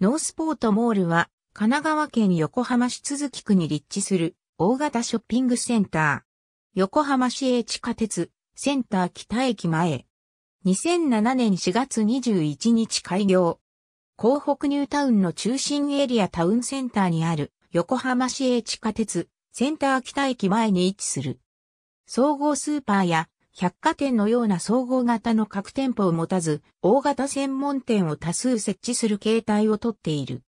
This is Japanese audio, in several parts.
ノースポートモールは、神奈川県横浜市都筑区に立地する大型ショッピングセンター。横浜市営地下鉄、センター北駅前。2007年4月21日開業。港北ニュータウンの中心エリアタウンセンターにある横浜市営地下鉄、センター北駅前に位置する。総合スーパーや百貨店のような総合型の各店舗を持たず、大型専門店を多数設置する形態をとっている。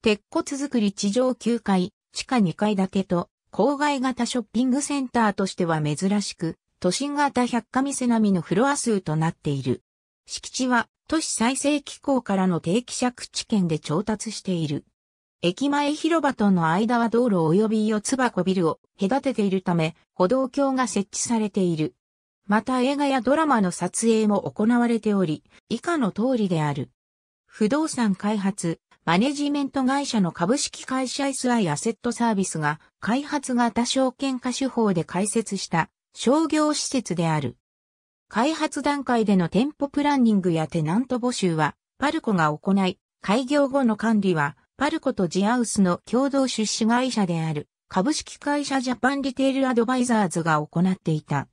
鉄骨作り地上9階、地下2階建てと、郊外型ショッピングセンターとしては珍しく、都心型百貨店並みのフロア数となっている。敷地は都市再生機構からの定期借地権で調達している。駅前広場との間は道路及び四つ箱ビルを隔てているため、歩道橋が設置されている。また映画やドラマの撮影も行われており、以下の通りである。不動産開発、マネジメント会社の株式会社 SI アセットサービスが開発型証券化手法で開設した商業施設である。開発段階での店舗プランニングやテナント募集はパルコが行い、開業後の管理はパルコとジアウスの共同出資会社である株式会社ジャパンリテールアドバイザーズが行っていた。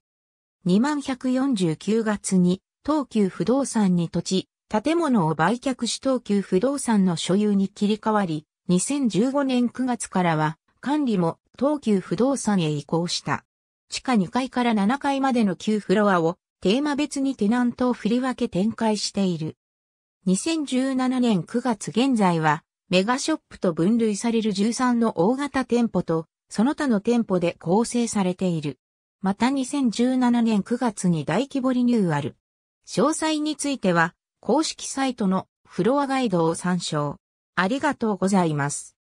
2149月に東急不動産に土地、建物を売却し東急不動産の所有に切り替わり、2015年9月からは管理も東急不動産へ移行した。地下2階から7階までの旧フロアをテーマ別にテナントを振り分け展開している。2017年9月現在はメガショップと分類される13の大型店舗とその他の店舗で構成されている。また2017年9月に大規模リニューアル。詳細については、公式サイトのフロアガイドを参照。ありがとうございます。